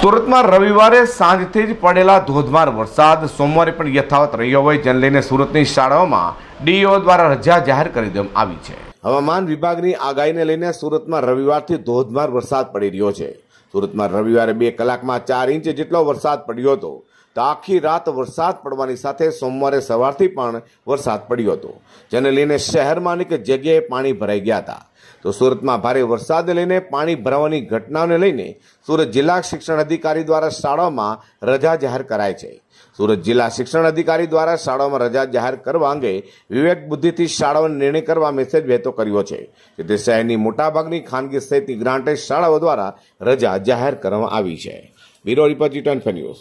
સુરતમાં રવિવારે સાંજથી જ પડેલા ધોધમાર વરસાદ સોમવારે પણ યથાવત રહ્યો હોય જેને લઈને સુરતની શાળાઓમાં ડીઓ દ્વારા રજા જાહેર કરી દેવામાં આવી છે હવામાન વિભાગની આગાહીને લઈને સુરતમાં રવિવારથી ધોધમાર વરસાદ પડી રહ્યો છે સુરતમાં રવિવારે બે કલાકમાં ચાર ઇંચ જેટલો વરસાદ પડ્યો હતો તો આખી રાત વરસાદ પડવાની સાથે સોમવારે સવારથી પણ વરસાદ પડ્યો હતો જેને લઈને શહેરમાં અનેક જગ્યાએ પાણી ભરાઈ ગયા હતા તો સુરતમાં ભારે વરસાદને લઈને પાણી ભરાવાની ઘટનાને લઈને સુરત જિલ્લા શિક્ષણ અધિકારી દ્વારા શાળાઓમાં રજા જાહેર કરાય છે સુરત જિલ્લા શિક્ષણ અધિકારી દ્વારા શાળાઓમાં રજા જાહેર કરવા અંગે વિવેક બુદ્ધિથી શાળાઓને નિર્ણય કરવા મેસેજ વહેતો કર્યો છે જેથી શહેરની મોટાભાગની ખાનગી સહિતની ગ્રાન્ટેડ શાળાઓ દ્વારા રજા જાહેર કરવામાં આવી છે બ્યુરો રિપોર્ટ ન્યૂઝ